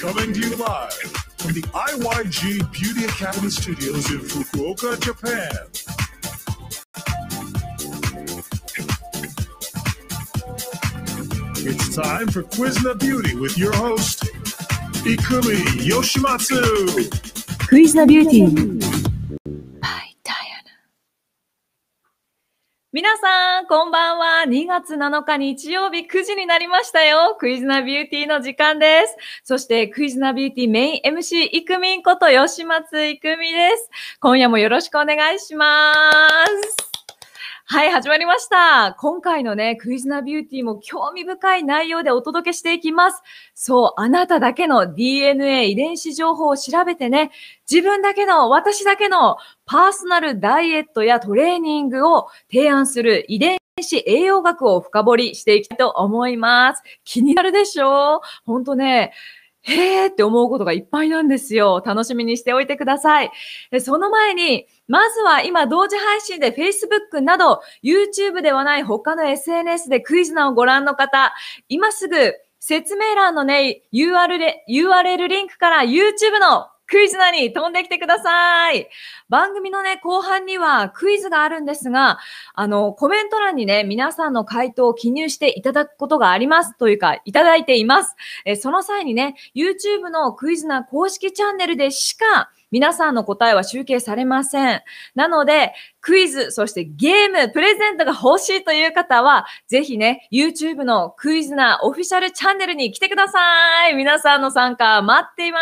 Coming to you live from the IYG Beauty Academy Studios in Fukuoka, Japan. It's time for Quizna Beauty with your host, Ikumi Yoshimatsu. Quizna Beauty. 皆さん、こんばんは。2月7日日曜日9時になりましたよ。クイズナビューティーの時間です。そして、クイズナビューティーメイン MC イクミンこと吉松イクミです。今夜もよろしくお願いします。はい、始まりました。今回のね、クイズナビューティーも興味深い内容でお届けしていきます。そう、あなただけの DNA 遺伝子情報を調べてね、自分だけの、私だけのパーソナルダイエットやトレーニングを提案する遺伝子栄養学を深掘りしていきたいと思います。気になるでしょほんとね、へえって思うことがいっぱいなんですよ。楽しみにしておいてください。その前に、まずは今同時配信で Facebook など YouTube ではない他の SNS でクイズナをご覧の方、今すぐ説明欄のね、URL リンクから YouTube のクイズなに飛んできてください。番組のね、後半にはクイズがあるんですが、あの、コメント欄にね、皆さんの回答を記入していただくことがありますというか、いただいています。えその際にね、YouTube のクイズな公式チャンネルでしか、皆さんの答えは集計されません。なので、クイズ、そしてゲーム、プレゼントが欲しいという方は、ぜひね、YouTube のクイズナーオフィシャルチャンネルに来てください。皆さんの参加待っていま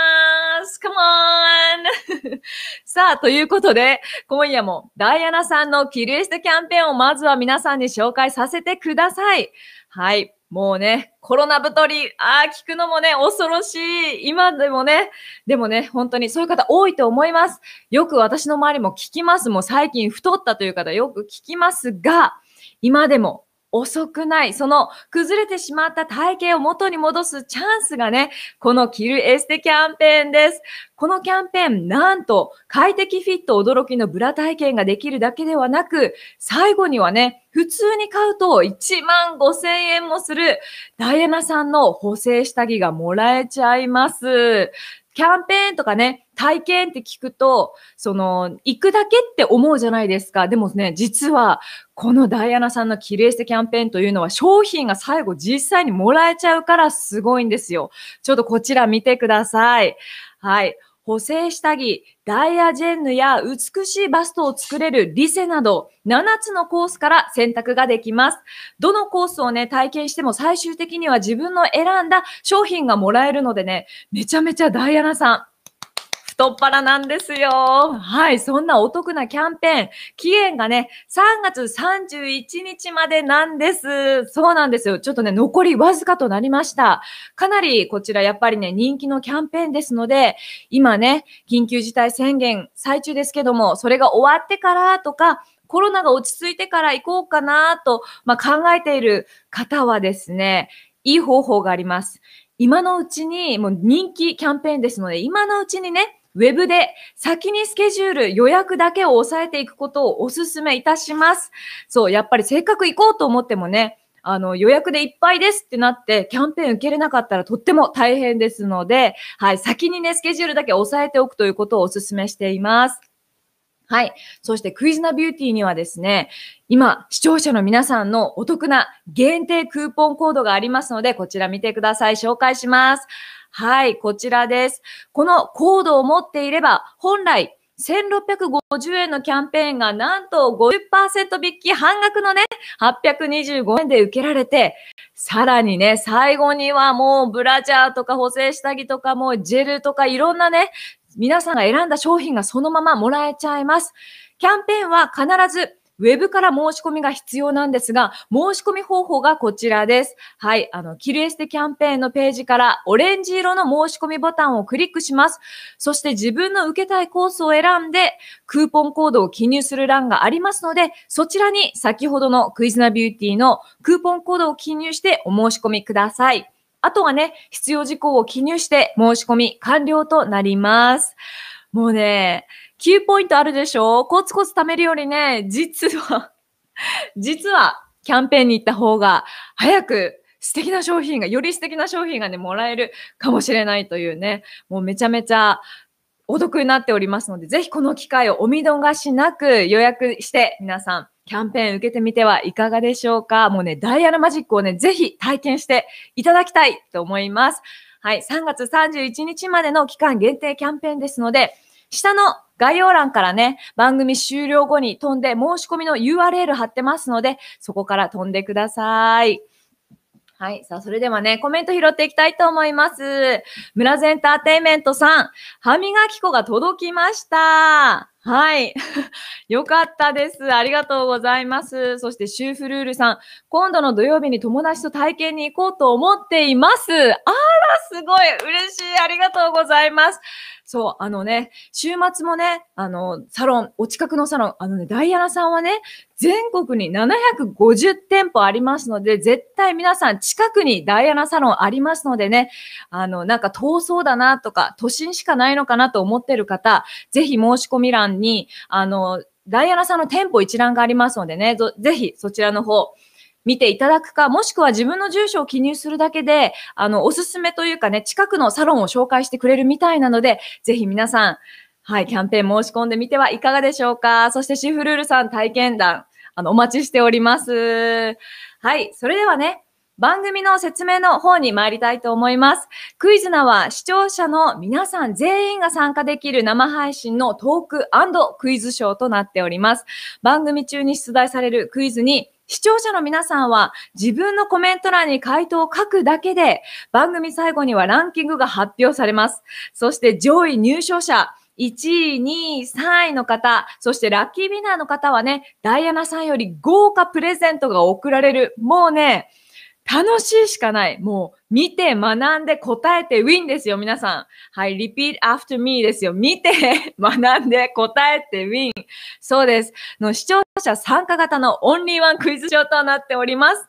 す。カモンさあ、ということで、今夜もダイアナさんのキルエストキャンペーンをまずは皆さんに紹介させてください。はい。もうね、コロナ太り、ああ、聞くのもね、恐ろしい。今でもね、でもね、本当にそういう方多いと思います。よく私の周りも聞きます。もう最近太ったという方よく聞きますが、今でも遅くない。その崩れてしまった体型を元に戻すチャンスがね、このキルエステキャンペーンです。このキャンペーン、なんと快適フィット驚きのブラ体験ができるだけではなく、最後にはね、普通に買うと1万5千円もするダイエナさんの補正下着がもらえちゃいます。キャンペーンとかね、体験って聞くと、その、行くだけって思うじゃないですか。でもね、実は、このダイアナさんのキレイステキャンペーンというのは、商品が最後実際にもらえちゃうからすごいんですよ。ちょっとこちら見てください。はい。補正下着、ダイヤジェンヌや美しいバストを作れるリセなど、7つのコースから選択ができます。どのコースをね、体験しても最終的には自分の選んだ商品がもらえるのでね、めちゃめちゃダイアナさん、太っ腹なんですよ。はい、そんなお得なキャンペーン、期限がね、3月31日までなんです。そうなんですよ。ちょっとね、残りわずかとなりました。かなりこちらやっぱりね、人気のキャンペーンですので、今ね、緊急事態宣言最中ですけども、それが終わってからとか、コロナが落ち着いてから行こうかなと、まあ、考えている方はですね、いい方法があります。今のうちに、もう人気キャンペーンですので、今のうちにね、ウェブで先にスケジュール、予約だけを抑えていくことをお勧めいたします。そう、やっぱりせっかく行こうと思ってもね、あの、予約でいっぱいですってなって、キャンペーン受けれなかったらとっても大変ですので、はい、先にね、スケジュールだけ押さえておくということをお勧めしています。はい。そしてクイズナビューティーにはですね、今、視聴者の皆さんのお得な限定クーポンコードがありますので、こちら見てください。紹介します。はい、こちらです。このコードを持っていれば、本来、1650円のキャンペーンがなんと50%引き半額のね、825円で受けられて、さらにね、最後にはもうブラジャーとか補正下着とかもうジェルとかいろんなね、皆さんが選んだ商品がそのままもらえちゃいます。キャンペーンは必ずウェブから申し込みが必要なんですが、申し込み方法がこちらです。はい、あの、キルエステキャンペーンのページからオレンジ色の申し込みボタンをクリックします。そして自分の受けたいコースを選んで、クーポンコードを記入する欄がありますので、そちらに先ほどのクイズナビューティーのクーポンコードを記入してお申し込みください。あとはね、必要事項を記入して申し込み完了となります。もうね、9ポイントあるでしょコツコツ貯めるよりね、実は 実はキャンペーンに行った方が早く素敵な商品が、より素敵な商品がね、もらえるかもしれないというね、もうめちゃめちゃお得になっておりますので、ぜひこの機会をお見逃しなく予約して皆さん、キャンペーン受けてみてはいかがでしょうかもうね、ダイヤルマジックをね、ぜひ体験していただきたいと思います。はい、3月31日までの期間限定キャンペーンですので、下の概要欄からね、番組終了後に飛んで申し込みの URL 貼ってますので、そこから飛んでください。はい。さあ、それではね、コメント拾っていきたいと思います。村瀬エンターテイメントさん、歯磨き粉が届きました。はい。よかったです。ありがとうございます。そして、シューフルールさん。今度の土曜日に友達と体験に行こうと思っています。あら、すごい。嬉しい。ありがとうございます。そう、あのね、週末もね、あの、サロン、お近くのサロン、あのね、ダイアナさんはね、全国に750店舗ありますので、絶対皆さん近くにダイアナサロンありますのでね、あの、なんか遠そうだなとか、都心しかないのかなと思ってる方、ぜひ申し込み欄に、あの、ダイアナさんの店舗一覧がありますのでね、ぜひそちらの方、見ていただくか、もしくは自分の住所を記入するだけで、あの、おすすめというかね、近くのサロンを紹介してくれるみたいなので、ぜひ皆さん、はい、キャンペーン申し込んでみてはいかがでしょうか。そしてシフルールさん体験談、あの、お待ちしております。はい、それではね、番組の説明の方に参りたいと思います。クイズナは視聴者の皆さん全員が参加できる生配信のトーククイズショーとなっております。番組中に出題されるクイズに視聴者の皆さんは自分のコメント欄に回答を書くだけで、番組最後にはランキングが発表されます。そして上位入賞者、1位、2位、3位の方、そしてラッキービナーの方はね、ダイアナさんより豪華プレゼントが贈られる。もうね、楽しいしかない。もう、見て、学んで、答えて、ウィンですよ、皆さん。はい、repeat after me ですよ。見て、学んで、答えて、ウィン。そうです。の視聴者参加型のオンリーワンクイズショーとなっております。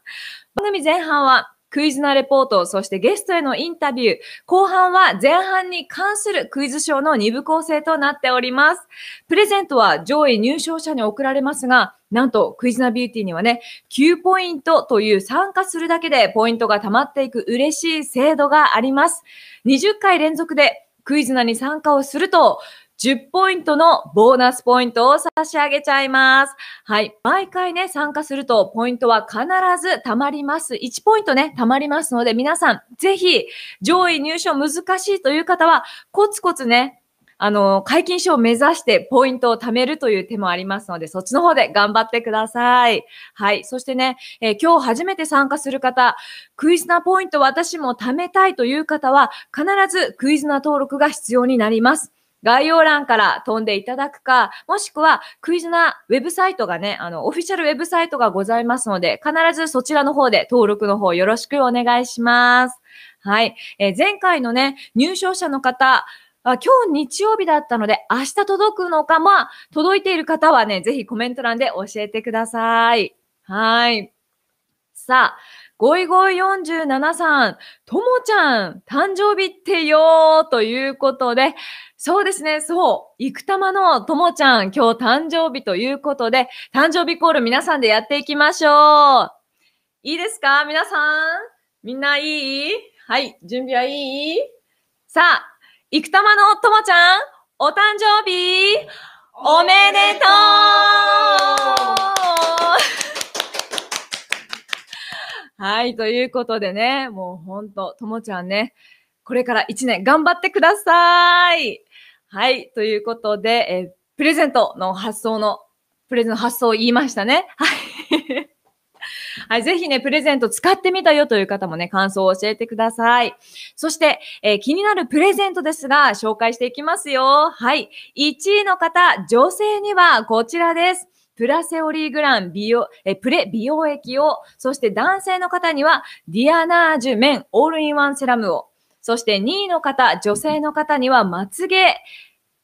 番組前半はクイズナレポート、そしてゲストへのインタビュー、後半は前半に関するクイズショーの2部構成となっております。プレゼントは上位入賞者に送られますが、なんとクイズナビューティーにはね、9ポイントという参加するだけでポイントが溜まっていく嬉しい制度があります。20回連続でクイズナに参加をすると、10ポイントのボーナスポイントを差し上げちゃいます。はい。毎回ね、参加するとポイントは必ず貯まります。1ポイントね、貯まりますので、皆さん、ぜひ、上位入賞難しいという方は、コツコツね、あの、解禁賞を目指してポイントを貯めるという手もありますので、そっちの方で頑張ってください。はい。そしてね、えー、今日初めて参加する方、クイズナポイント私も貯めたいという方は、必ずクイズナ登録が必要になります。概要欄から飛んでいただくか、もしくはクイズなウェブサイトがね、あの、オフィシャルウェブサイトがございますので、必ずそちらの方で登録の方よろしくお願いします。はい。えー、前回のね、入賞者の方、今日日曜日だったので、明日届くのか、まあ、届いている方はね、ぜひコメント欄で教えてください。はい。さあ、ゴイゴイ47さん、ともちゃん、誕生日ってよーということで、そうですね、そう。生玉のともちゃん、今日誕生日ということで、誕生日コール皆さんでやっていきましょう。いいですか皆さんみんないいはい、準備はいいさあ、生玉のともちゃん、お誕生日、おめでとうはい、ということでね、もうほんと、ともちゃんね、これから一年頑張ってくださいはい。ということで、えー、プレゼントの発想の、プレゼントの発想を言いましたね。はい。はい、ぜひね、プレゼント使ってみたよという方もね、感想を教えてください。そして、えー、気になるプレゼントですが、紹介していきますよ。はい。1位の方、女性にはこちらです。プラセオリーグラン美容、え、プレ美容液を、そして男性の方には、ディアナージュメンオールインワンセラムを。そして2位の方、女性の方には、まつげ、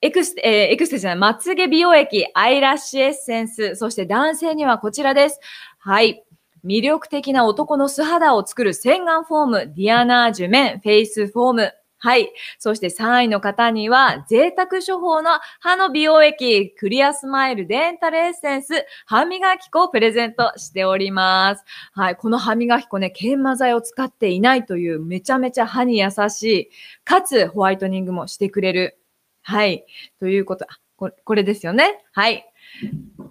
エクス、えー、エクステじゃない、まつげ美容液、アイラッシュエッセンス、そして男性にはこちらです。はい。魅力的な男の素肌を作る洗顔フォーム、ディアナージュメン、フェイスフォーム、はい。そして3位の方には、贅沢処方の歯の美容液、クリアスマイルデンタルエッセンス、歯磨き粉をプレゼントしております。はい。この歯磨き粉ね、研磨剤を使っていないという、めちゃめちゃ歯に優しい、かつホワイトニングもしてくれる。はい。ということ、これですよね。はい。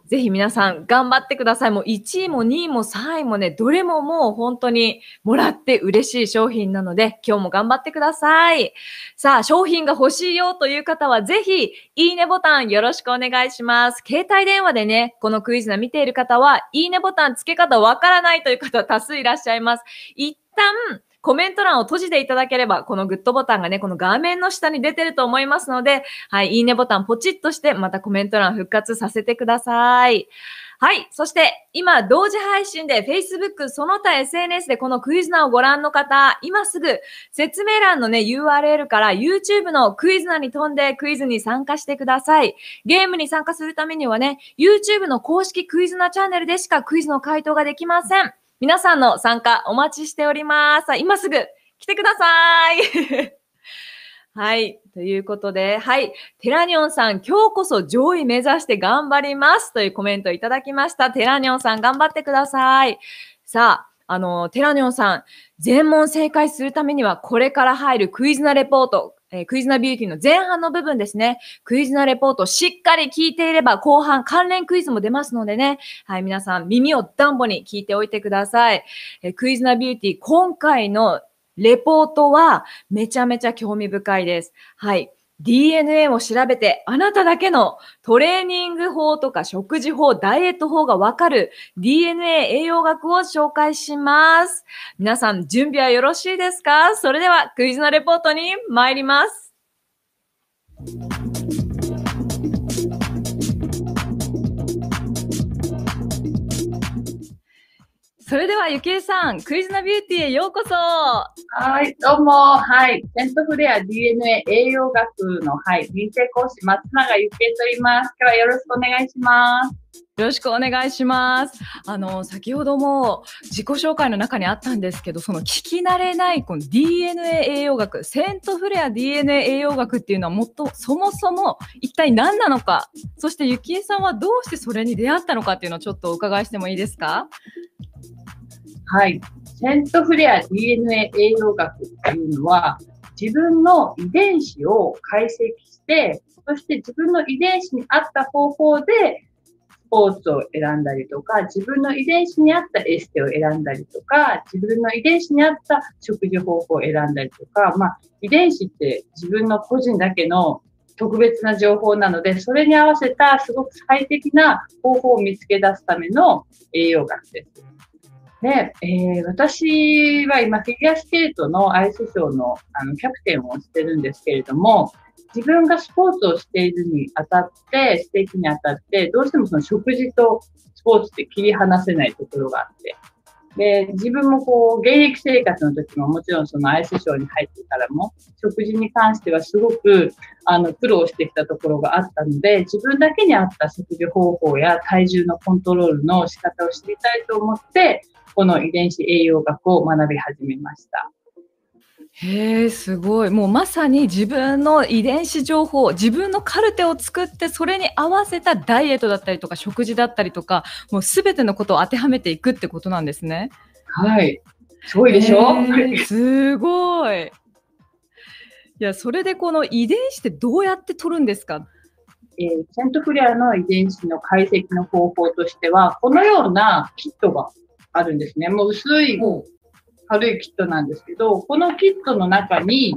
ぜひ皆さん頑張ってください。もう1位も2位も3位もね、どれももう本当にもらって嬉しい商品なので、今日も頑張ってください。さあ、商品が欲しいよという方は、ぜひ、いいねボタンよろしくお願いします。携帯電話でね、このクイズナ見ている方は、いいねボタン付け方わからないという方多数いらっしゃいます。一旦、コメント欄を閉じていただければ、このグッドボタンがね、この画面の下に出てると思いますので、はい、いいねボタンポチッとして、またコメント欄復活させてください。はい。そして、今、同時配信で Facebook、その他 SNS でこのクイズナをご覧の方、今すぐ説明欄のね、URL から YouTube のクイズナに飛んでクイズに参加してください。ゲームに参加するためにはね、YouTube の公式クイズナチャンネルでしかクイズの回答ができません。皆さんの参加お待ちしております。今すぐ来てください はい。ということで、はい。テラニョンさん、今日こそ上位目指して頑張りますというコメントいただきました。テラニョンさん、頑張ってください。さあ、あの、テラニョンさん、全問正解するためには、これから入るクイズなレポート、えー、クイズナビューティーの前半の部分ですね、クイズナレポートしっかり聞いていれば後半関連クイズも出ますのでね、はい、皆さん耳をダンボに聞いておいてください。えー、クイズナビューティー、今回のレポートはめちゃめちゃ興味深いです。はい。DNA を調べて、あなただけのトレーニング法とか食事法、ダイエット法がわかる DNA 栄養学を紹介します。皆さん、準備はよろしいですかそれでは、クイズのレポートに参ります。それでは、ゆきえさん、クイズナビューティーへようこそはい、どうも、はい、セントフレア DNA 栄養学の、はい、認定講師、松永ゆきえと言います。今日はよろしくお願いします。よろしくお願いします。あの、先ほども自己紹介の中にあったんですけど、その聞き慣れないこの DNA 栄養学、セントフレア DNA 栄養学っていうのはもっと、そもそも一体何なのか、そしてゆきえさんはどうしてそれに出会ったのかっていうのをちょっとお伺いしてもいいですかはい。セントフレア DNA 栄養学っていうのは、自分の遺伝子を解析して、そして自分の遺伝子に合った方法で、スポーツを選んだりとか、自分の遺伝子に合ったエステを選んだりとか、自分の遺伝子に合った食事方法を選んだりとか、まあ、遺伝子って自分の個人だけの特別な情報なので、それに合わせたすごく最適な方法を見つけ出すための栄養学です。で、えー、私は今、フィギュアスケートのアイスショーのあのキャプテンをしてるんですけれども、自分がスポーツをしているにあたって、ステーキにあたって、どうしてもその食事とスポーツって切り離せないところがあって、で、自分もこう、現役生活の時ももちろんそのアイスショーに入ってからも、食事に関してはすごく、あの、苦労してきたところがあったので、自分だけに合った食事方法や体重のコントロールの仕方を知りたいと思って、この遺伝子栄養学を学び始めました。へえ、すごい。もうまさに自分の遺伝子情報、自分のカルテを作って、それに合わせたダイエットだったりとか、食事だったりとか、もうすべてのことを当てはめていくってことなんですね。はい。すごいでしょすごい。いや、それでこの遺伝子ってどうやって取るんですかえー、セントフレアの遺伝子の解析の方法としては、このようなキットがあるんですね。もう薄い、軽いキットなんですけど、このキットの中に、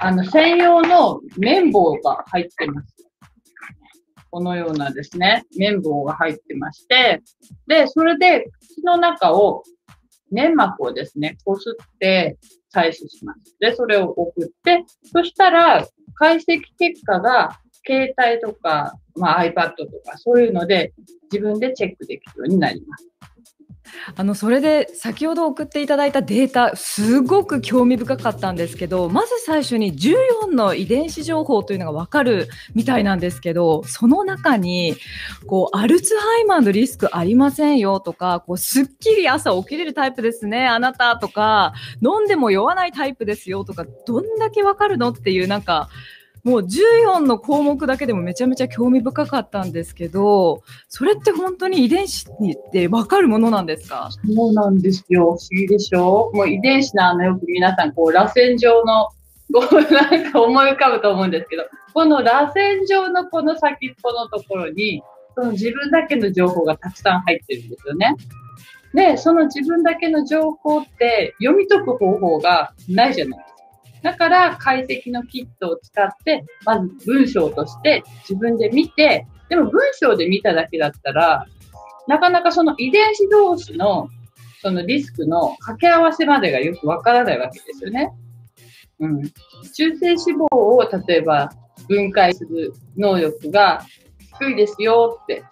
あの、専用の綿棒が入ってます。このようなですね、綿棒が入ってまして、で、それで口の中を、粘膜をですね、こすって採取します。で、それを送って、そしたら、解析結果が、携帯とか、まあ、iPad とか、そういうので、自分でチェックできるようになります。あのそれで先ほど送っていただいたデータすごく興味深かったんですけどまず最初に14の遺伝子情報というのが分かるみたいなんですけどその中にこうアルツハイマーのリスクありませんよとかこうすっきり朝起きれるタイプですねあなたとか飲んでも酔わないタイプですよとかどんだけ分かるのっていうなんかもう14の項目だけでもめちゃめちゃ興味深かったんですけど、それって本当に遺伝子ってわかるものなんですかそうなんですよ。不思議でしょもう遺伝子のあのよく皆さん、こう、螺旋状の、こう、なんか思い浮かぶと思うんですけど、この螺旋状のこの先っぽのところに、その自分だけの情報がたくさん入ってるんですよね。で、その自分だけの情報って読み解く方法がないじゃないだから解析のキットを使って、まず文章として自分で見て、でも文章で見ただけだったら、なかなかその遺伝子同士のそのリスクの掛け合わせまでがよくわからないわけですよね。うん。中性脂肪を例えば分解する能力が低いですよって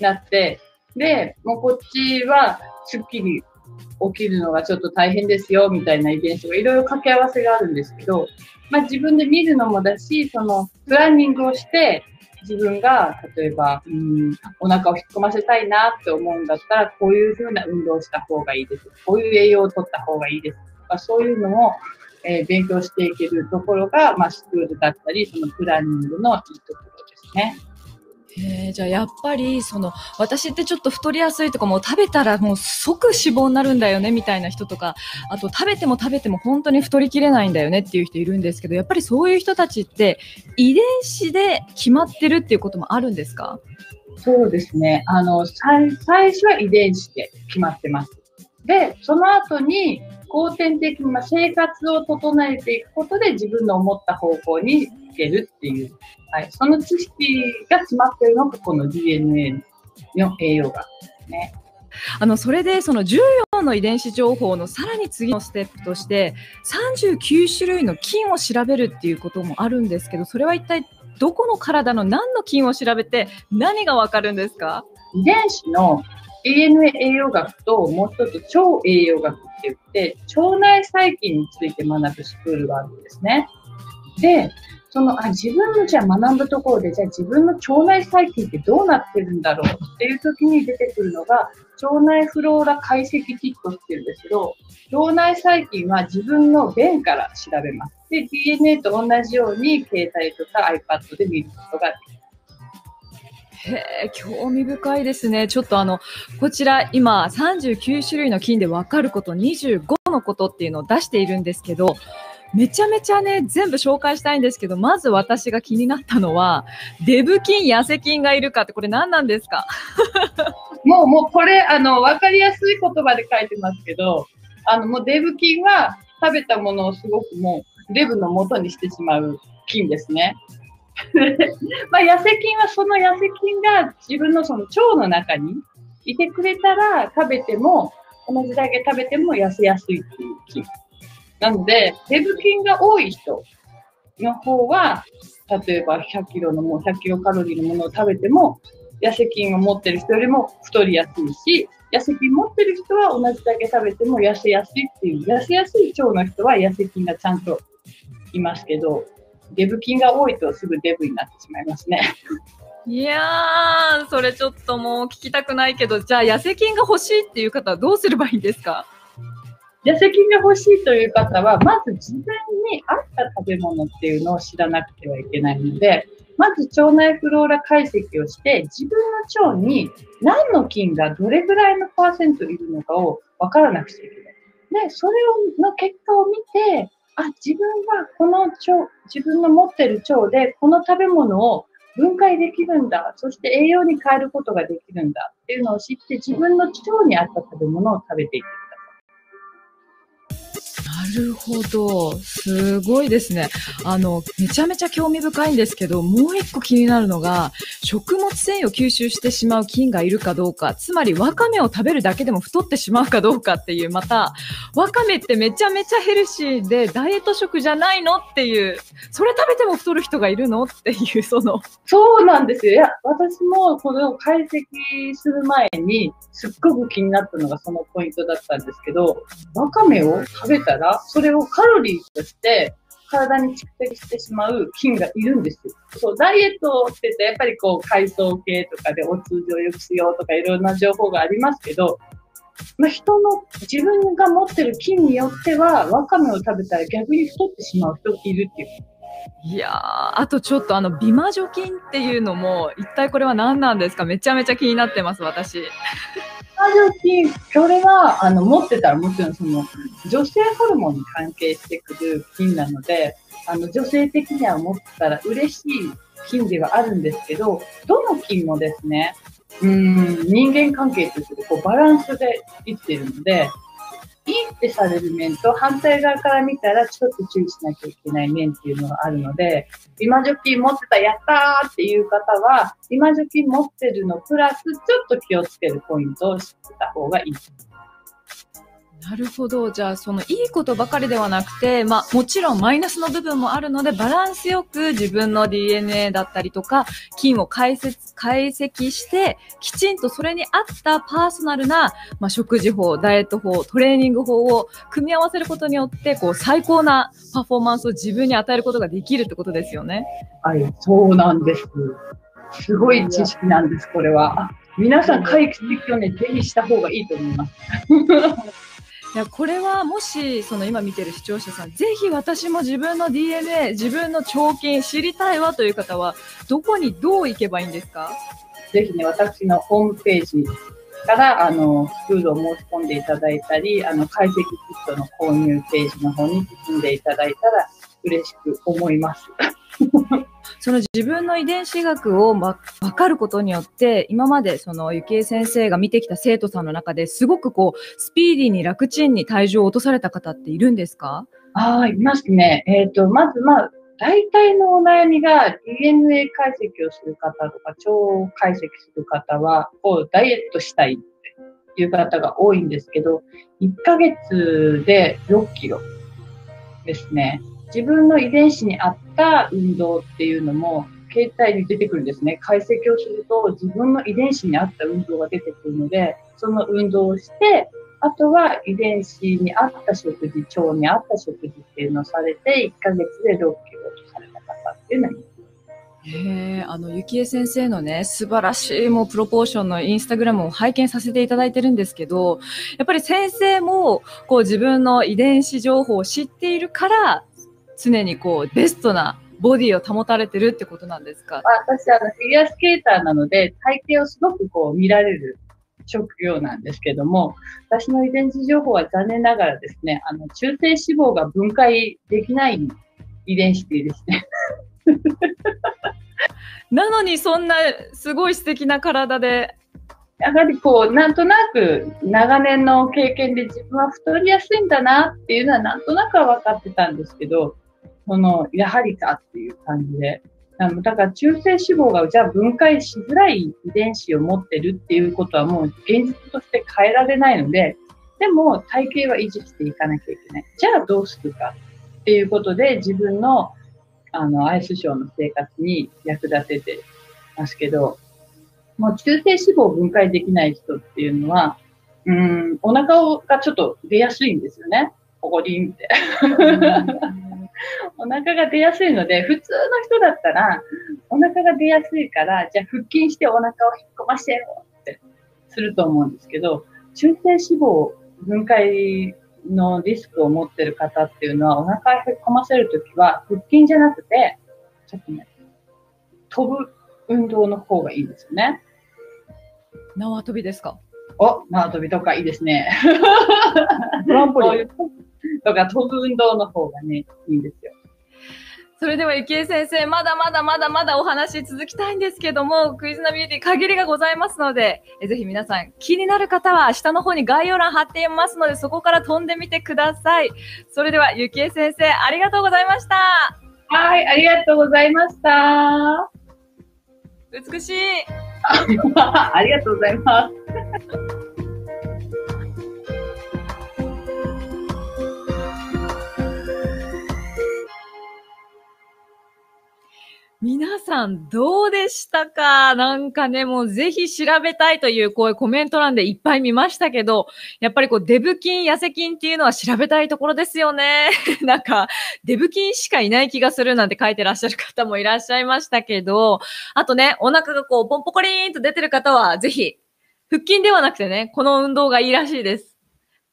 なって、で、もうこっちはすっきり起きるのがちょっと大変ですよみたいな遺伝子がいろいろ掛け合わせがあるんですけど、まあ、自分で見るのもだしそのプランニングをして自分が例えばうんお腹を引っ込ませたいなって思うんだったらこういうふうな運動をした方がいいですこういう栄養をとった方がいいですとかそういうのを、えー、勉強していけるところが、まあ、スクールだったりそのプランニングのいいところですね。えじゃあやっぱりその私ってちょっと太りやすいとかもう食べたらもう即脂肪になるんだよねみたいな人とかあと食べても食べても本当に太りきれないんだよねっていう人いるんですけどやっぱりそういう人たちって遺伝子で決まってるっていうこともあるんですかそうですねあの最初は遺伝子で決まってますでその後に後天的に、まあ、生活を整えていくことで自分の思った方向に行けるっていう、はい、その知識が詰まってるのがこの DNA の栄養学ですね。あのそれでその14の遺伝子情報のさらに次のステップとして39種類の菌を調べるっていうこともあるんですけどそれは一体どこの体の何の菌を調べて何がわかるんですか遺伝子の DNA 栄養学ともう一つ腸栄養学って言って腸内細菌について学ぶスクールがあるんですね。で、そのあ自分のじゃあ学ぶところでじゃあ自分の腸内細菌ってどうなってるんだろうっていう時に出てくるのが腸内フローラ解析キットっていうんですけど腸内細菌は自分の便から調べます。で、DNA と同じように携帯とか iPad で見ることができます。へえ、興味深いですね。ちょっとあの、こちら今39種類の菌で分かること25のことっていうのを出しているんですけど、めちゃめちゃね、全部紹介したいんですけど、まず私が気になったのは、デブ菌、痩せ菌がいるかって、これ何なんですか もう、もうこれ、あの、分かりやすい言葉で書いてますけど、あの、もうデブ菌は食べたものをすごくもう、デブの元にしてしまう菌ですね。まあ痩せ菌はその痩せ菌が自分のその腸の中にいてくれたら食べても同じだけ食べても痩せやすいっていう菌。なので、デブ菌が多い人の方は、例えば100キロのもう100キロカロリーのものを食べても、痩せ菌を持ってる人よりも太りやすいし、痩せ菌持ってる人は同じだけ食べても痩せやすいっていう、痩せやすい腸の人は痩せ菌がちゃんといますけど、デブ菌が多いとすぐデブになってしまいますね。いやー、それちょっともう聞きたくないけど、じゃあ痩せ菌が欲しいっていう方はどうすればいいんですか痩せ菌が欲しいという方は、まず事前にあった食べ物っていうのを知らなくてはいけないので、まず腸内フローラ解析をして、自分の腸に何の菌がどれぐらいのパーセントいるのかを分からなくちゃいけない。で、それをの結果を見て、自分がこの腸、自分の持ってる腸でこの食べ物を分解できるんだ、そして栄養に変えることができるんだっていうのを知って自分の腸に合った食べ物を食べていく。るほど。すごいですね。あの、めちゃめちゃ興味深いんですけど、もう一個気になるのが、食物繊維を吸収してしまう菌がいるかどうか、つまりわかめを食べるだけでも太ってしまうかどうかっていう、また、わかめってめちゃめちゃヘルシーで、ダイエット食じゃないのっていう、それ食べても太る人がいるのっていう、その。そうなんですよ。いや、私もこの解析する前に、すっごく気になったのがそのポイントだったんですけど、わかめを食べたら、それをカロリーとして体に蓄積してしまう菌がいるんですよ。そう、ダイエットをしてて、やっぱりこう、解凍系とかでお通じを良くしようとかいろんな情報がありますけど、まあ、人の、自分が持ってる菌によっては、わかめを食べたら逆に太ってしまう人いるっていう。いやあとちょっとあの、美魔女菌っていうのも、一体これは何なんですかめちゃめちゃ気になってます、私。美魔女菌、それは、あの、持ってたらもちろんその、女性ホルモンに関係してくる菌なので、あの、女性的には持ってたら嬉しい菌ではあるんですけど、どの菌もですね、うん、人間関係というかこう、バランスで生きているので、インってされる面と反対側から見たらちょっと注意しなきゃいけない面っていうのがあるので、今除菌持ってた、やったーっていう方は、今除菌持ってるのプラスちょっと気をつけるポイントを知ってた方がいい。なるほど。じゃあ、そのいいことばかりではなくて、まあ、もちろんマイナスの部分もあるので、バランスよく自分の DNA だったりとか、菌を解説解析して、きちんとそれに合ったパーソナルな、まあ、食事法、ダイエット法、トレーニング法を組み合わせることによって、こう、最高なパフォーマンスを自分に与えることができるってことですよね。はい、そうなんです。すごい知識なんです、これは。皆さん、解析をね、ぜひした方がいいと思います。いやこれはもしその今見てる視聴者さんぜひ私も自分の DNA 自分の腸菌知りたいわという方はどこにどう行けばいいんですかぜひね私のホームページからあのスクールを申し込んでいただいたりあの解析キットの購入ページの方に進んでいただいたら嬉しく思います。その自分の遺伝子学を、ま、分かることによって今までその幸恵先生が見てきた生徒さんの中ですごくこうスピーディーに楽ちんに体重を落とされた方っているんですかあいますね、えーと、まず、まあ、大体のお悩みが DNA 解析をする方とか腸解析する方はこうダイエットしたいっていう方が多いんですけど1ヶ月で6キロですね。自分の遺伝子に合った運動っていうのも携帯に出てくるんですね。解析をすると自分の遺伝子に合った運動が出てくるので、その運動をして、あとは遺伝子に合った食事、腸に合った食事っていうのをされて、1ヶ月で6キロ落とされた方っていうのはへあの、ゆきえ先生のね、素晴らしいもうプロポーションのインスタグラムを拝見させていただいてるんですけど、やっぱり先生も、こう自分の遺伝子情報を知っているから、常にこうベストなボディを保たれてるってことなんですか私あのフィギュアスケーターなので体型をすごくこう見られる職業なんですけども私の遺伝子情報は残念ながらですねあの中性脂肪が分解できない遺伝子ですね なのにそんなすごい素敵な体でやはりこう、なんとなく長年の経験で自分は太りやすいんだなっていうのはなんとなくは分かってたんですけど、その、やはりかっていう感じで。だから中性脂肪がじゃあ分解しづらい遺伝子を持ってるっていうことはもう現実として変えられないので、でも体型は維持していかなきゃいけない。じゃあどうするかっていうことで自分のあのアイスショーの生活に役立ててますけど、もう中性脂肪を分解できない人っていうのは、うん、お腹がちょっと出やすいんですよね。ここりんって。お腹が出やすいので、普通の人だったら、お腹が出やすいから、じゃあ腹筋してお腹を引っ込ませようってすると思うんですけど、中性脂肪分解のリスクを持ってる方っていうのは、お腹を引っ込ませるときは、腹筋じゃなくて、ちょっとね、飛ぶ運動の方がいいんですよね。縄跳びですかお、縄跳びとかいいですね。トランポリン。とか飛ぶ運動の方がね、いいんですよ。それでは、ゆき先生、まだまだまだまだお話続きたいんですけども、クイズナビューティー限りがございますので、ぜひ皆さん気になる方は下の方に概要欄貼っていますので、そこから飛んでみてください。それでは、ゆきえ先生、ありがとうございました。はい、ありがとうございました。美しい。ありがとうございます。皆さんどうでしたかなんかね、もうぜひ調べたいというこういうコメント欄でいっぱい見ましたけど、やっぱりこうデブ菌、痩せ菌っていうのは調べたいところですよね。なんか、デブ菌しかいない気がするなんて書いてらっしゃる方もいらっしゃいましたけど、あとね、お腹がこうポンポコリーンと出てる方はぜひ、腹筋ではなくてね、この運動がいいらしいです。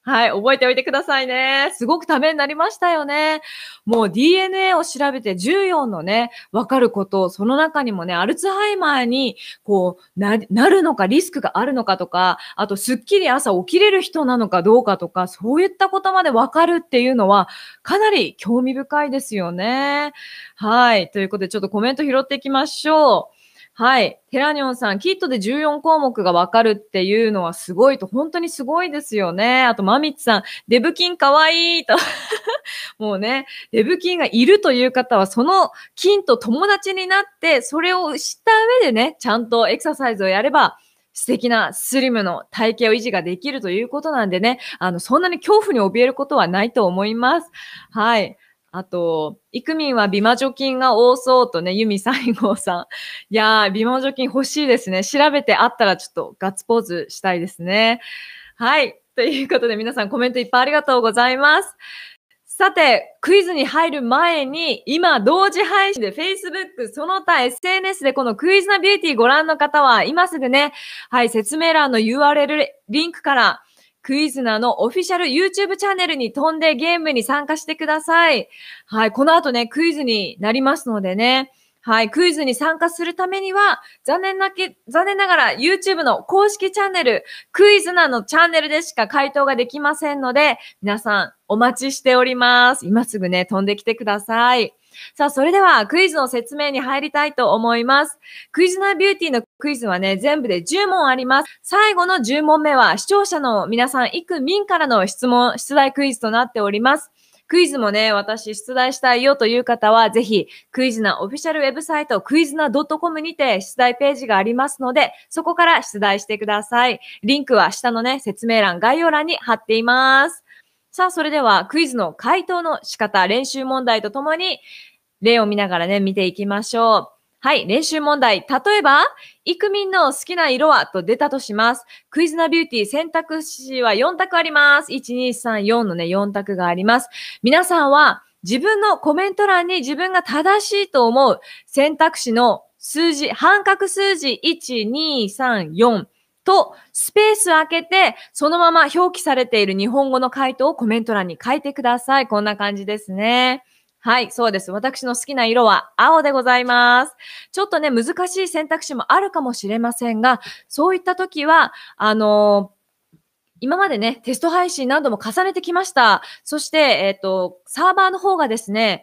はい、覚えておいてくださいね。すごくためになりましたよね。もう DNA を調べて14のね、わかること、その中にもね、アルツハイマーに、こう、な、なるのか、リスクがあるのかとか、あと、すっきり朝起きれる人なのかどうかとか、そういったことまでわかるっていうのは、かなり興味深いですよね。はい、ということで、ちょっとコメント拾っていきましょう。はい。テラニオンさん、キットで14項目がわかるっていうのはすごいと、本当にすごいですよね。あと、マミツさん、デブキンかわいいと。もうね、デブキンがいるという方は、その金と友達になって、それを知った上でね、ちゃんとエクササイズをやれば、素敵なスリムの体型を維持ができるということなんでね、あの、そんなに恐怖に怯えることはないと思います。はい。あと、イクミンは美魔除菌が多そうとね、ユミ西郷さん。いやー、美魔除菌欲しいですね。調べてあったらちょっとガッツポーズしたいですね。はい。ということで皆さんコメントいっぱいありがとうございます。さて、クイズに入る前に、今、同時配信で Facebook、その他 SNS でこのクイズなビューティーご覧の方は、今すぐね、はい、説明欄の URL リンクからクイズナーのオフィシャル YouTube チャンネルに飛んでゲームに参加してください。はい、この後ね、クイズになりますのでね。はい、クイズに参加するためには、残念なけ、残念ながら YouTube の公式チャンネル、クイズナーのチャンネルでしか回答ができませんので、皆さんお待ちしております。今すぐね、飛んできてください。さあ、それではクイズの説明に入りたいと思います。クイズナビューティーのクイズはね、全部で10問あります。最後の10問目は視聴者の皆さん、幾民からの質問、出題クイズとなっております。クイズもね、私出題したいよという方は、ぜひ、クイズナオフィシャルウェブサイト、クイズナ .com にて出題ページがありますので、そこから出題してください。リンクは下のね、説明欄、概要欄に貼っています。さあ、それではクイズの回答の仕方、練習問題とともに、例を見ながらね、見ていきましょう。はい、練習問題。例えば、イクミンの好きな色はと出たとします。クイズナビューティー選択肢は4択あります。1、2、3、4のね、4択があります。皆さんは自分のコメント欄に自分が正しいと思う選択肢の数字、半角数字1、2、3、4と、スペース開けて、そのまま表記されている日本語の回答をコメント欄に書いてください。こんな感じですね。はい、そうです。私の好きな色は青でございます。ちょっとね、難しい選択肢もあるかもしれませんが、そういった時は、あの今までね、テスト配信何度も重ねてきました。そして、えっ、ー、と、サーバーの方がですね、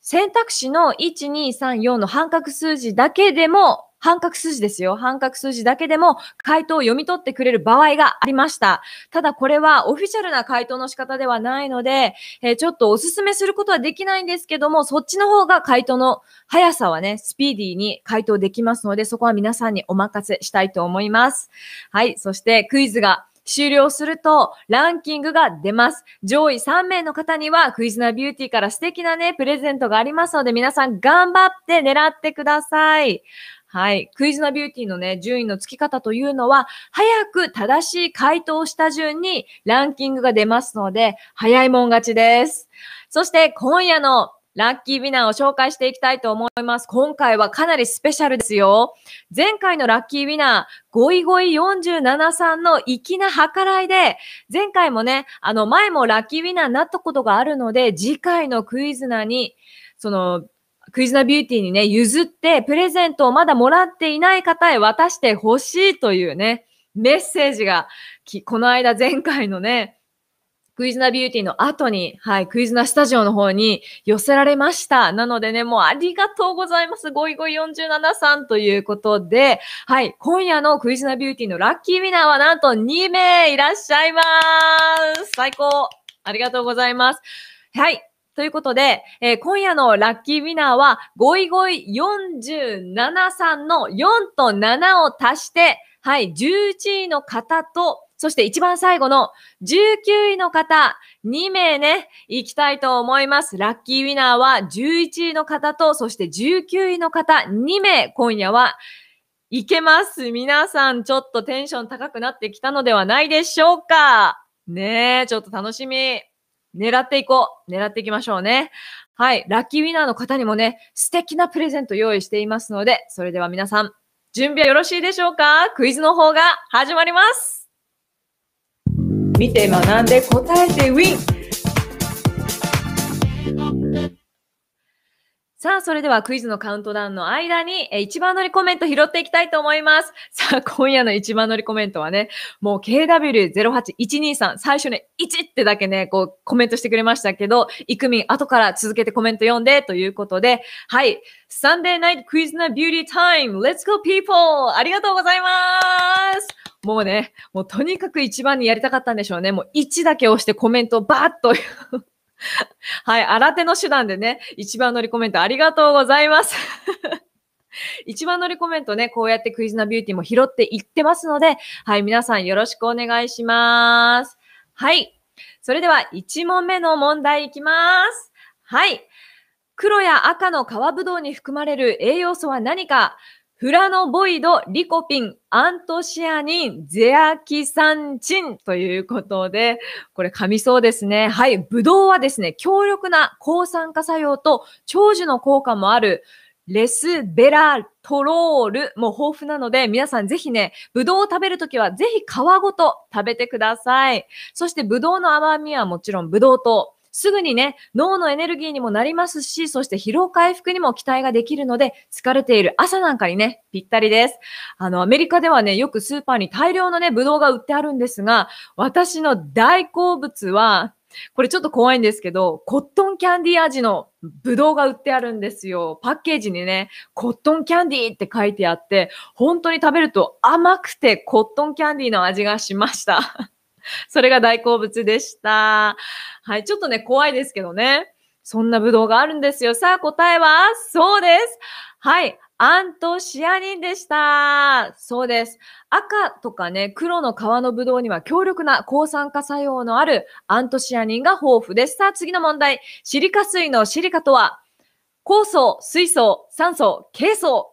選択肢の1、2、3、4の半角数字だけでも半角数字ですよ。半角数字だけでも回答を読み取ってくれる場合がありました。ただこれはオフィシャルな回答の仕方ではないので、えー、ちょっとお勧めすることはできないんですけども、そっちの方が回答の速さはね、スピーディーに回答できますので、そこは皆さんにお任せしたいと思います。はい。そしてクイズが終了すると、ランキングが出ます。上位3名の方には、クイズナビューティーから素敵なね、プレゼントがありますので、皆さん頑張って狙ってください。はい。クイズナビューティーのね、順位の付き方というのは、早く正しい回答した順にランキングが出ますので、早いもん勝ちです。そして今夜のラッキービナーを紹介していきたいと思います。今回はかなりスペシャルですよ。前回のラッキービナー、ゴイゴイ47さんの粋な計らいで、前回もね、あの前もラッキービナーになったことがあるので、次回のクイズナーに、その、クイズナビューティーにね、譲って、プレゼントをまだもらっていない方へ渡してほしいというね、メッセージが、この間前回のね、クイズナビューティーの後に、はい、クイズナスタジオの方に寄せられました。なのでね、もうありがとうございます。ごいごい47さんということで、はい、今夜のクイズナビューティーのラッキーウィナーはなんと2名いらっしゃいます。最高。ありがとうございます。はい。ということで、えー、今夜のラッキーウィナーは、ゴイゴイ47さんの4と7を足して、はい、11位の方と、そして一番最後の19位の方、2名ね、行きたいと思います。ラッキーウィナーは11位の方と、そして19位の方、2名、今夜は、いけます。皆さん、ちょっとテンション高くなってきたのではないでしょうか。ねえ、ちょっと楽しみ。狙っていこう。狙っていきましょうね。はい。ラッキーウィナーの方にもね、素敵なプレゼント用意していますので、それでは皆さん、準備はよろしいでしょうかクイズの方が始まります。見て学んで答えてウィンさあ、それではクイズのカウントダウンの間に、えー、一番乗りコメント拾っていきたいと思います。さあ、今夜の一番乗りコメントはね、もう KW08123、最初ね、1ってだけね、こうコメントしてくれましたけど、イクミン後から続けてコメント読んでということで、はい、Sunday Night Quiz na Beauty Time! Let's go people! ありがとうございますもうね、もうとにかく一番にやりたかったんでしょうね。もう1だけ押してコメントをバーッと はい、新手の手段でね、一番乗りコメントありがとうございます。一番乗りコメントね、こうやってクイズナビューティーも拾っていってますので、はい、皆さんよろしくお願いします。はい。それでは、1問目の問題いきます。はい。黒や赤の皮ぶどうに含まれる栄養素は何かフラノボイド、リコピン、アントシアニン、ゼアキサンチンということで、これ噛みそうですね。はい。ブドウはですね、強力な抗酸化作用と長寿の効果もあるレスベラトロールも豊富なので、皆さんぜひね、ぶどうを食べるときはぜひ皮ごと食べてください。そしてぶどうの甘みはもちろんブドウ糖。すぐにね、脳のエネルギーにもなりますし、そして疲労回復にも期待ができるので、疲れている朝なんかにね、ぴったりです。あの、アメリカではね、よくスーパーに大量のね、ブドウが売ってあるんですが、私の大好物は、これちょっと怖いんですけど、コットンキャンディ味のブドウが売ってあるんですよ。パッケージにね、コットンキャンディーって書いてあって、本当に食べると甘くてコットンキャンディーの味がしました。それが大好物でした。はい、ちょっとね、怖いですけどね。そんなブドウがあるんですよ。さあ、答えはそうです。はい。アントシアニンでした。そうです。赤とかね、黒の皮のブドウには強力な抗酸化作用のあるアントシアニンが豊富です。さあ、次の問題。シリカ水のシリカとは、酵素、水素、酸素、珪素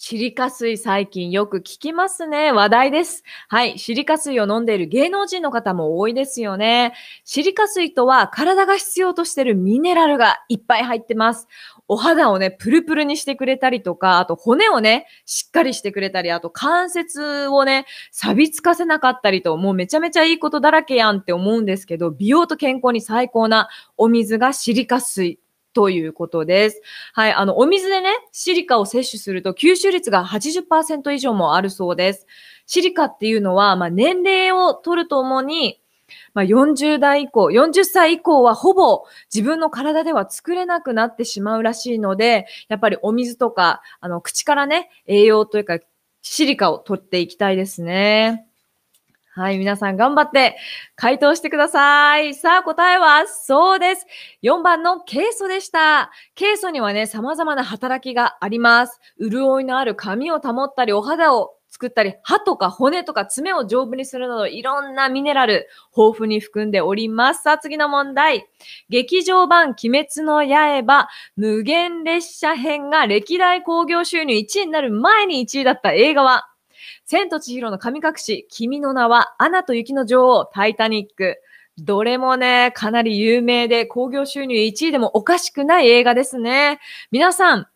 シリカ水最近よく聞きますね。話題です。はい。シリカ水を飲んでいる芸能人の方も多いですよね。シリカ水とは体が必要としてるミネラルがいっぱい入ってます。お肌をね、プルプルにしてくれたりとか、あと骨をね、しっかりしてくれたり、あと関節をね、錆びつかせなかったりと、もうめちゃめちゃいいことだらけやんって思うんですけど、美容と健康に最高なお水がシリカ水ということです。はい、あの、お水でね、シリカを摂取すると吸収率が80%以上もあるそうです。シリカっていうのは、まあ、年齢を取るともに、まあ、40代以降、40歳以降はほぼ自分の体では作れなくなってしまうらしいので、やっぱりお水とか、あの、口からね、栄養というか、シリカを取っていきたいですね。はい、皆さん頑張って回答してください。さあ、答えはそうです。4番のケイ素でした。ケイ素にはね、様々な働きがあります。潤いのある髪を保ったり、お肌を作ったり、歯とか骨とか爪を丈夫にするなど、いろんなミネラル、豊富に含んでおります。さあ、次の問題。劇場版鬼滅の刃、無限列車編が歴代興行収入1位になる前に1位だった映画は、千と千尋の神隠し、君の名は、アナと雪の女王、タイタニック。どれもね、かなり有名で、興行収入1位でもおかしくない映画ですね。皆さん、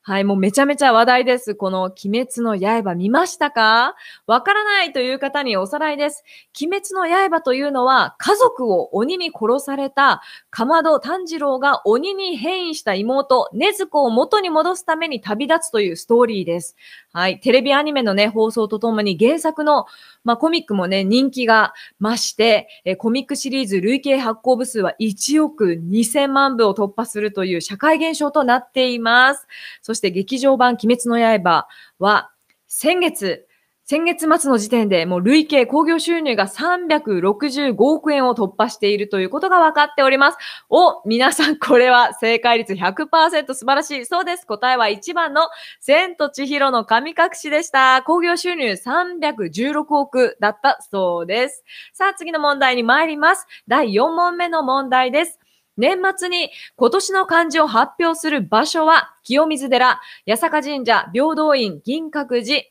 はい、もうめちゃめちゃ話題です。この鬼滅の刃見ましたかわからないという方におさらいです。鬼滅の刃というのは家族を鬼に殺されたかまど炭治郎が鬼に変異した妹、禰豆子を元に戻すために旅立つというストーリーです。はい。テレビアニメのね、放送とともに原作の、まあ、コミックもね、人気が増して、えコミックシリーズ累計発行部数は1億2000万部を突破するという社会現象となっています。そして劇場版鬼滅の刃は、先月、先月末の時点でもう累計興行収入が365億円を突破しているということが分かっております。お、皆さんこれは正解率100%素晴らしい。そうです。答えは1番の千と千尋の神隠しでした。興行収入316億だったそうです。さあ次の問題に参ります。第4問目の問題です。年末に今年の漢字を発表する場所は、清水寺、八坂神社、平等院、銀閣寺、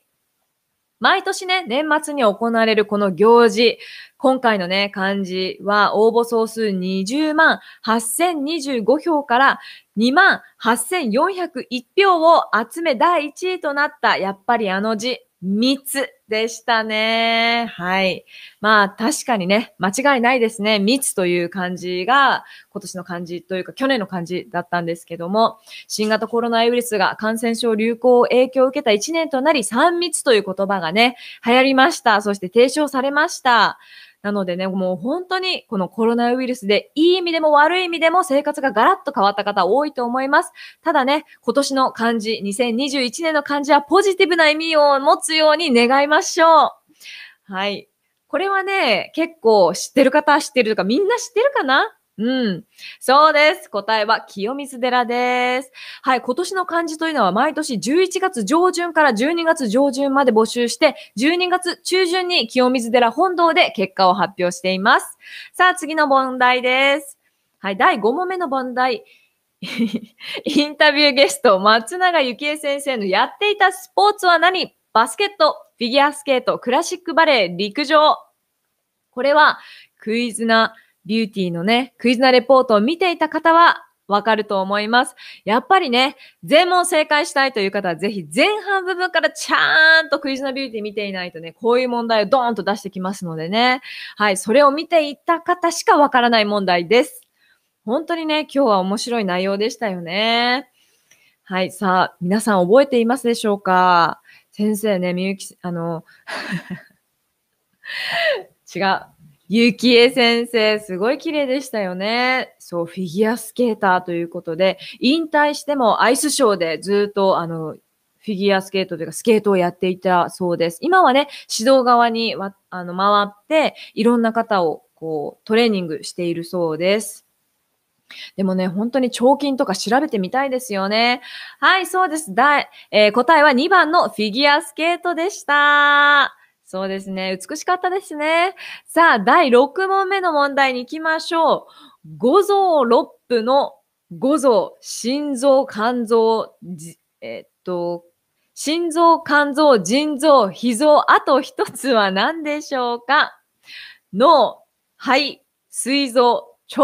毎年ね、年末に行われるこの行事、今回のね、漢字は応募総数20万8025票から2万8401票を集め第1位となった、やっぱりあの字、密でしたね。はい。まあ確かにね、間違いないですね。密という漢字が今年の漢字というか去年の漢字だったんですけども、新型コロナウイルスが感染症流行を影響を受けた1年となり、3密という言葉がね、流行りました。そして提唱されました。なのでね、もう本当にこのコロナウイルスでいい意味でも悪い意味でも生活がガラッと変わった方多いと思います。ただね、今年の漢字、2021年の漢字はポジティブな意味を持つように願いましょう。はい。これはね、結構知ってる方知ってるとか、みんな知ってるかなうん。そうです。答えは清水寺です。はい。今年の漢字というのは毎年11月上旬から12月上旬まで募集して、12月中旬に清水寺本堂で結果を発表しています。さあ、次の問題です。はい。第5問目の問題。インタビューゲスト、松永幸恵先生のやっていたスポーツは何バスケット、フィギュアスケート、クラシックバレー、陸上。これはクイズなビューティーのね、クイズナレポートを見ていた方は、わかると思います。やっぱりね、全問正解したいという方は、ぜひ前半部分からちゃんとクイズナビューティー見ていないとね、こういう問題をドーンと出してきますのでね。はい、それを見ていた方しかわからない問題です。本当にね、今日は面白い内容でしたよね。はい、さあ、皆さん覚えていますでしょうか先生ね、みゆき、あの 違う。ゆきえ先生、すごい綺麗でしたよね。そう、フィギュアスケーターということで、引退してもアイスショーでずっと、あの、フィギュアスケートというかスケートをやっていたそうです。今はね、指導側にわあの回って、いろんな方をこうトレーニングしているそうです。でもね、本当に彫金とか調べてみたいですよね。はい、そうです。だえー、答えは2番のフィギュアスケートでした。そうですね。美しかったですね。さあ、第6問目の問題に行きましょう。五臓六腑の五臓、心臓、肝臓、えっと、心臓、肝臓、腎臓、脾臓、あと一つは何でしょうか脳、肺、膵臓、腸。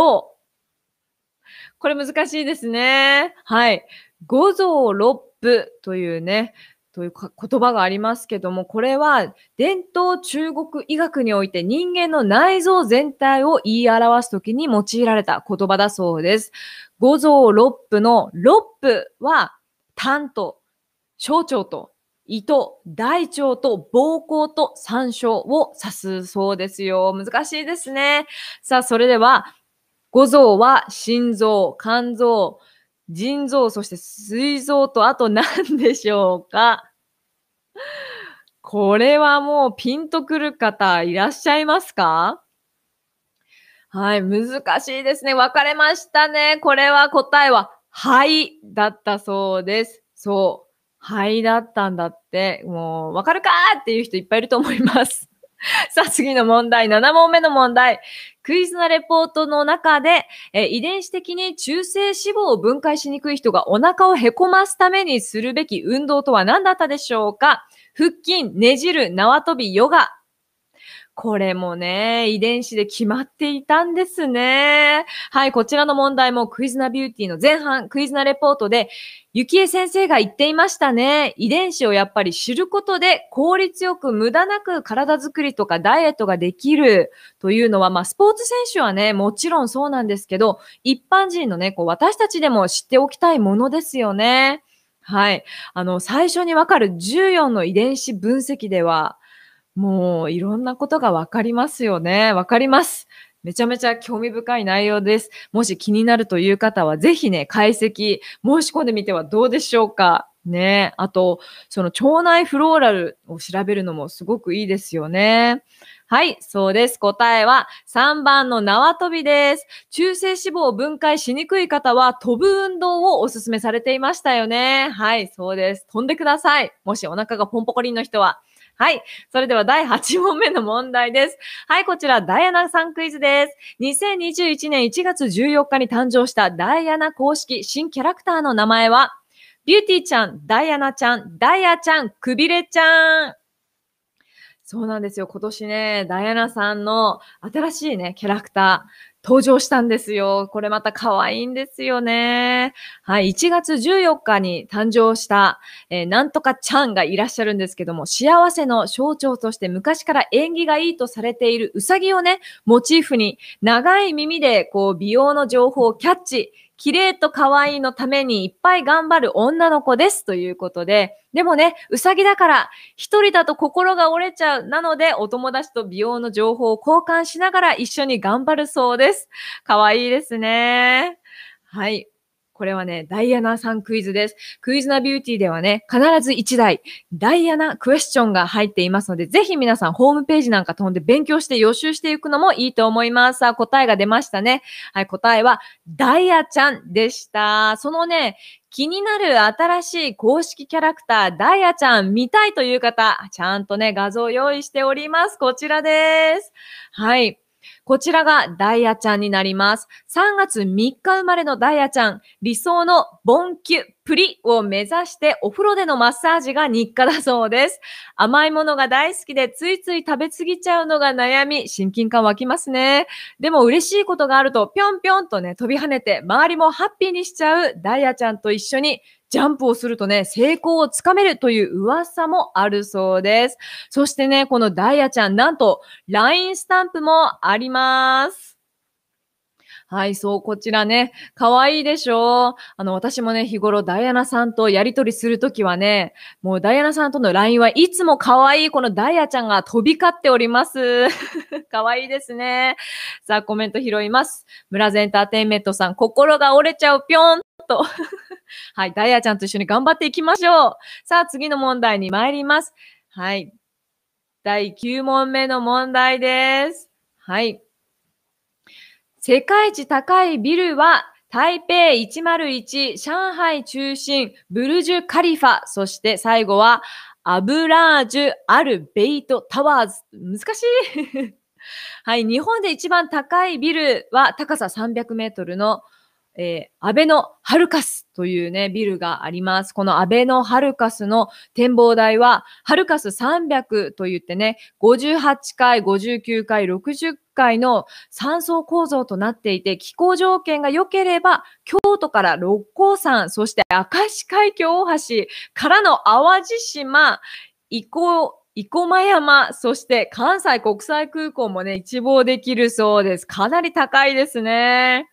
これ難しいですね。はい。五臓六腑というね、というか言葉がありますけども、これは伝統中国医学において人間の内臓全体を言い表すときに用いられた言葉だそうです。五臓六腑の六腑は胆と小腸と胃と大腸と膀胱と三小を指すそうですよ。難しいですね。さあ、それでは、五臓は心臓、肝臓、腎臓、そして膵臓と、あと何でしょうかこれはもうピンとくる方いらっしゃいますかはい、難しいですね。分かれましたね。これは答えは、肺だったそうです。そう。肺だったんだって、もう、わかるかーっていう人いっぱいいると思います。さあ、次の問題、7問目の問題。クイズのレポートの中で、え遺伝子的に中性脂肪を分解しにくい人がお腹をへこますためにするべき運動とは何だったでしょうか腹筋、ねじる、縄跳び、ヨガ、これもね、遺伝子で決まっていたんですね。はい、こちらの問題もクイズナビューティーの前半、クイズナレポートで、ゆきえ先生が言っていましたね。遺伝子をやっぱり知ることで効率よく無駄なく体づくりとかダイエットができるというのは、まあスポーツ選手はね、もちろんそうなんですけど、一般人のね、こう私たちでも知っておきたいものですよね。はい。あの、最初にわかる14の遺伝子分析では、もういろんなことがわかりますよね。わかります。めちゃめちゃ興味深い内容です。もし気になるという方は、ぜひね、解析、申し込んでみてはどうでしょうか。ねあと、その腸内フローラルを調べるのもすごくいいですよね。はい、そうです。答えは3番の縄跳びです。中性脂肪を分解しにくい方は飛ぶ運動をおすすめされていましたよね。はい、そうです。飛んでください。もしお腹がポンポコリンの人は。はい。それでは第8問目の問題です。はい、こちら、ダイアナさんクイズです。2021年1月14日に誕生したダイアナ公式新キャラクターの名前は、ビューティーちゃん、ダイアナちゃん、ダイアちゃん、くびれちゃん。そうなんですよ。今年ね、ダイアナさんの新しいね、キャラクター、登場したんですよ。これまた可愛いんですよね。はい、1月14日に誕生した、えー、なんとかちゃんがいらっしゃるんですけども、幸せの象徴として昔から縁起がいいとされているうさぎをね、モチーフに長い耳でこう美容の情報をキャッチ綺麗と可愛いのためにいっぱい頑張る女の子ですということで、でもね、うさぎだから一人だと心が折れちゃう。なので、お友達と美容の情報を交換しながら一緒に頑張るそうです。可愛いですね。はい。これはね、ダイアナさんクイズです。クイズナビューティーではね、必ず1台、ダイアナクエスチョンが入っていますので、ぜひ皆さんホームページなんか飛んで勉強して予習していくのもいいと思います。さあ、答えが出ましたね。はい、答えは、ダイヤちゃんでした。そのね、気になる新しい公式キャラクター、ダイヤちゃん見たいという方、ちゃんとね、画像用意しております。こちらです。はい。こちらがダイヤちゃんになります。3月3日生まれのダイヤちゃん、理想のボンキュプリを目指してお風呂でのマッサージが日課だそうです。甘いものが大好きでついつい食べ過ぎちゃうのが悩み、親近感湧きますね。でも嬉しいことがあるとぴょんぴょんとね、飛び跳ねて周りもハッピーにしちゃうダイヤちゃんと一緒にジャンプをするとね、成功をつかめるという噂もあるそうです。そしてね、このダイヤちゃん、なんと LINE スタンプもあります。はい、そう、こちらね、可愛いでしょう。あの、私もね、日頃ダイアナさんとやりとりするときはね、もうダイアナさんとの LINE はいつも可愛いこのダイヤちゃんが飛び交っております。可愛いですね。さあ、コメント拾います。村瀬エンターテインメントさん、心が折れちゃうぴょんと。はい。ダイヤちゃんと一緒に頑張っていきましょう。さあ、次の問題に参ります。はい。第9問目の問題です。はい。世界一高いビルは台北101、上海中心、ブルジュカリファ、そして最後はアブラージュ・アル・ベイト・タワーズ。難しい はい。日本で一番高いビルは高さ300メートルのえー、安倍のハルカスというね、ビルがあります。この安倍のハルカスの展望台は、ハルカス300といってね、58階、59階、60階の3層構造となっていて、気候条件が良ければ、京都から六甲山、そして明石海峡大橋からの淡路島、移行、生駒山、そして関西国際空港もね、一望できるそうです。かなり高いですね。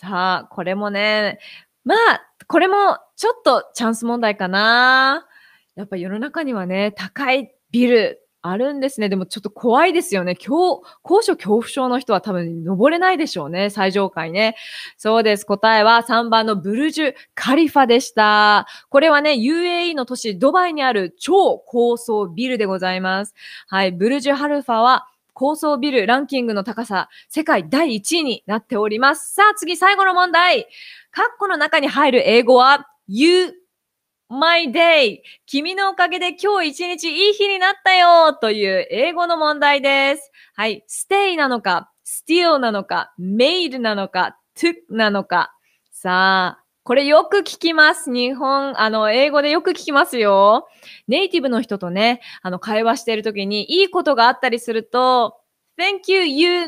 さあ、これもね、まあ、これもちょっとチャンス問題かな。やっぱ世の中にはね、高いビルあるんですね。でもちょっと怖いですよね。今日、高所恐怖症の人は多分登れないでしょうね。最上階ね。そうです。答えは3番のブルジュ・カリファでした。これはね、UAE の都市ドバイにある超高層ビルでございます。はい。ブルジュ・ハルファは高層ビルランキングの高さ、世界第1位になっております。さあ、次、最後の問題。カッコの中に入る英語は、you, my day. 君のおかげで今日一日いい日になったよという英語の問題です。はい。stay なのか、steal なのか、made なのか、took なのか。さあ、これよく聞きます。日本、あの、英語でよく聞きますよ。ネイティブの人とね、あの、会話しているときに、いいことがあったりすると、Thank you, you,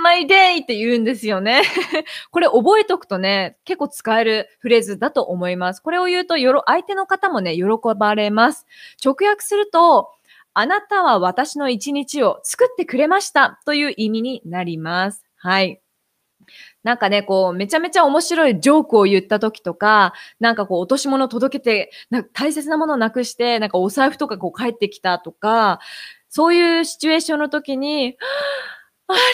my day って言うんですよね。これ覚えとくとね、結構使えるフレーズだと思います。これを言うと、よろ、相手の方もね、喜ばれます。直訳すると、あなたは私の一日を作ってくれましたという意味になります。はい。なんかね、こう、めちゃめちゃ面白いジョークを言った時とか、なんかこう、落とし物届けて、な大切なものをなくして、なんかお財布とかこう帰ってきたとか、そういうシチュエーションの時に、ありが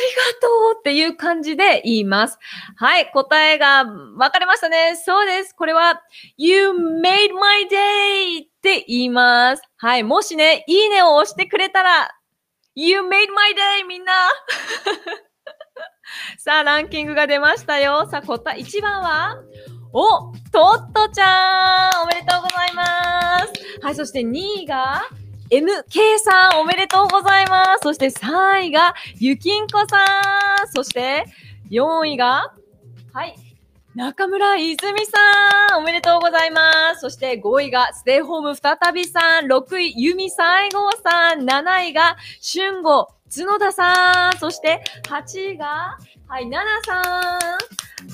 とうっていう感じで言います。はい、答えが分かれましたね。そうです。これは、You made my day って言います。はい、もしね、いいねを押してくれたら、You made my day みんな さあ、ランキングが出ましたよ。さあ、答え、1番はお、トットちゃんおめでとうございますはい、そして2位が、MK さんおめでとうございますそして3位が、ゆきんこさんそして、4位が、はい、中村泉さん、おめでとうございます。そして5位がステイホーム再びさん、6位ゆみ西郷さん、7位が春吾、角田さん。そして、8位が、はい、奈々さん。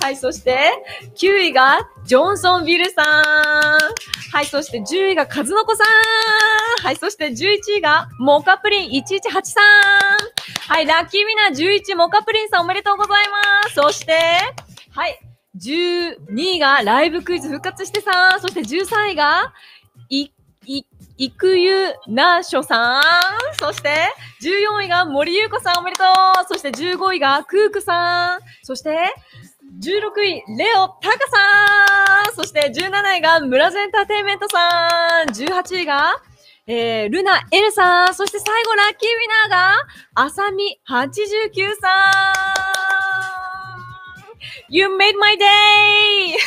はい、そして、9位が、ジョンソンビルさん。はい、そして10位がカズノコさん。はい、そして11位が、モカプリン118さん。はい、ラッキーミナ11モカプリンさんおめでとうございます。そして、はい、12位がライブクイズ復活してさん。そして13位が、育ゆなしょさん。そして、14位が森ゆう子さんおめでとう。そして15位がクークさん。そして、16位、レオ・タカさん。そして17位が村津エンターテインメントさん。18位が、えー、ルナ・エルさん。そして最後、ラッキーウィナーが、あさみ89さん。You made my day!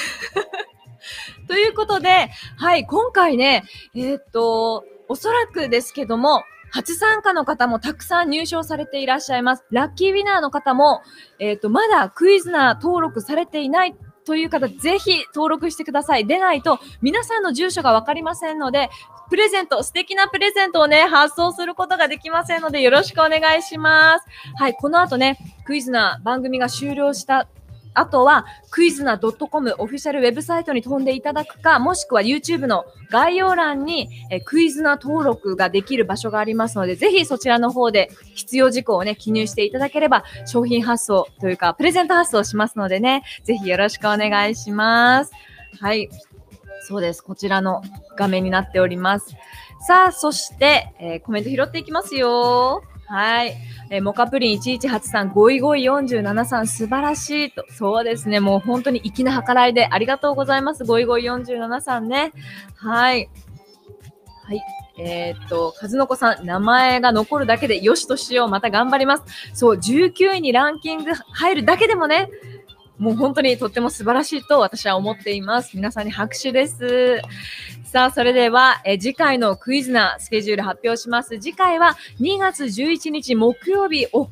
ことで、はい、今回ね、えー、っと、おそらくですけども、初参加の方もたくさん入賞されていらっしゃいます。ラッキーウィナーの方も、えっ、ー、と、まだクイズナー登録されていないという方、ぜひ登録してください。でないと、皆さんの住所がわかりませんので、プレゼント、素敵なプレゼントをね、発送することができませんので、よろしくお願いします。はい、この後ね、クイズナー番組が終了したあとは、クイズな .com オフィシャルウェブサイトに飛んでいただくか、もしくは YouTube の概要欄にえクイズな登録ができる場所がありますので、ぜひそちらの方で必要事項をね、記入していただければ、商品発送というか、プレゼント発送しますのでね、ぜひよろしくお願いします。はい。そうです。こちらの画面になっております。さあ、そして、えーコメント拾っていきますよ。はい。えー、モカプリン118さん、ゴイゴイ47さん、素晴らしいと。そうですね。もう本当に粋な計らいでありがとうございます。ゴイゴイ47さんね。はい。はい。えー、っと、カズのコさん、名前が残るだけでよしとしよう。また頑張ります。そう、19位にランキング入るだけでもね、もう本当にとっても素晴らしいと私は思っています。皆さんに拍手です。さあ、それでは、え次回のクイズなスケジュール発表します。次回は2月11日木曜日、お、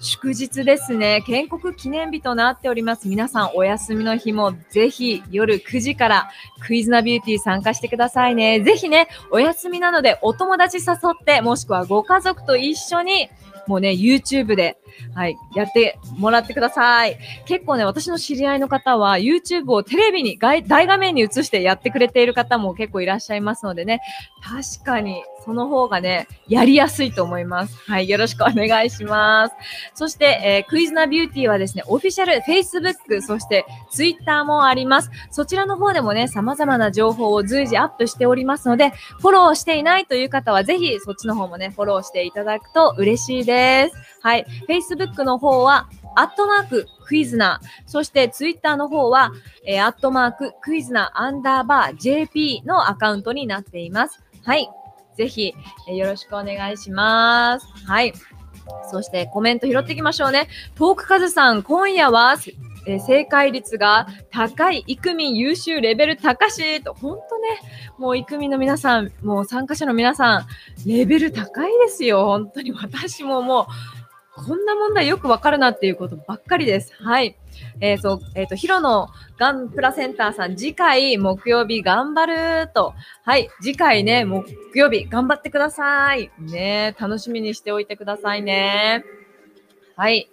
祝日ですね。建国記念日となっております。皆さんお休みの日もぜひ夜9時からクイズなビューティー参加してくださいね。ぜひね、お休みなのでお友達誘って、もしくはご家族と一緒に、もうね、YouTube ではい、やってもらってください。結構ね、私の知り合いの方は YouTube をテレビに大画面に映してやってくれている方も結構いらっしゃいますのでね、確かにその方がね、やりやすいと思います。はい、よろしくお願いします。そして、えー、クイズナビューティーはですね、オフィシャル Facebook、そして Twitter もあります。そちらの方でもね、様々な情報を随時アップしておりますので、フォローしていないという方はぜひそっちの方もね、フォローしていただくと嬉しいです。はい。Facebook の方は、アットマーククイズナー。そしてツイッターの方は、えー、アットマーククイズナーアンダーバー JP のアカウントになっています。はい。ぜひ、えー、よろしくお願いします。はい。そしてコメント拾っていきましょうね。トークカズさん、今夜は、えー、正解率が高い、イクミ優秀、レベル高し、と、ほんとね、もうイクミの皆さん、もう参加者の皆さん、レベル高いですよ、本当に。私ももう、こんな問題よくわかるなっていうことばっかりです。はい。えっ、ー、と、えっ、ー、と、ヒロのガンプラセンターさん、次回木曜日頑張ると。はい。次回ね、木曜日頑張ってください。ね楽しみにしておいてくださいね。はい。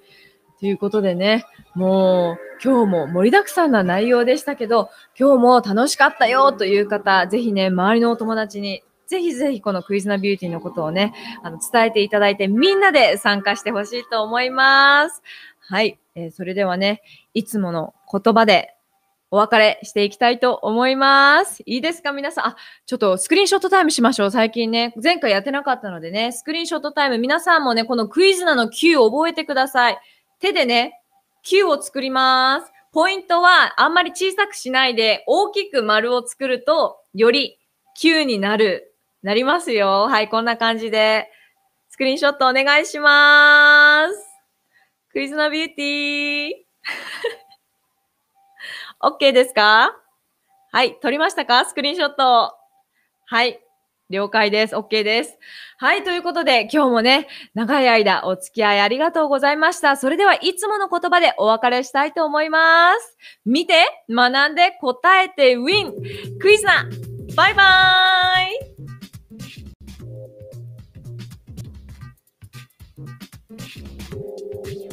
ということでね、もう今日も盛りだくさんな内容でしたけど、今日も楽しかったよという方、ぜひね、周りのお友達にぜひぜひこのクイズナビューティーのことをね、あの、伝えていただいて、みんなで参加してほしいと思います。はい。えー、それではね、いつもの言葉でお別れしていきたいと思います。いいですか皆さん。あ、ちょっとスクリーンショットタイムしましょう。最近ね、前回やってなかったのでね、スクリーンショットタイム、皆さんもね、このクイズなの Q を覚えてください。手でね、Q を作ります。ポイントは、あんまり小さくしないで、大きく丸を作ると、より Q になるなりますよ。はい、こんな感じで。スクリーンショットお願いします。クイズのビューティー。OK ですかはい、撮りましたかスクリーンショット。はい、了解です。OK です。はい。ということで、今日もね、長い間お付き合いありがとうございました。それでは、いつもの言葉でお別れしたいと思います。見て、学んで、答えて、ウィンクイズナバイバーイ Thank you.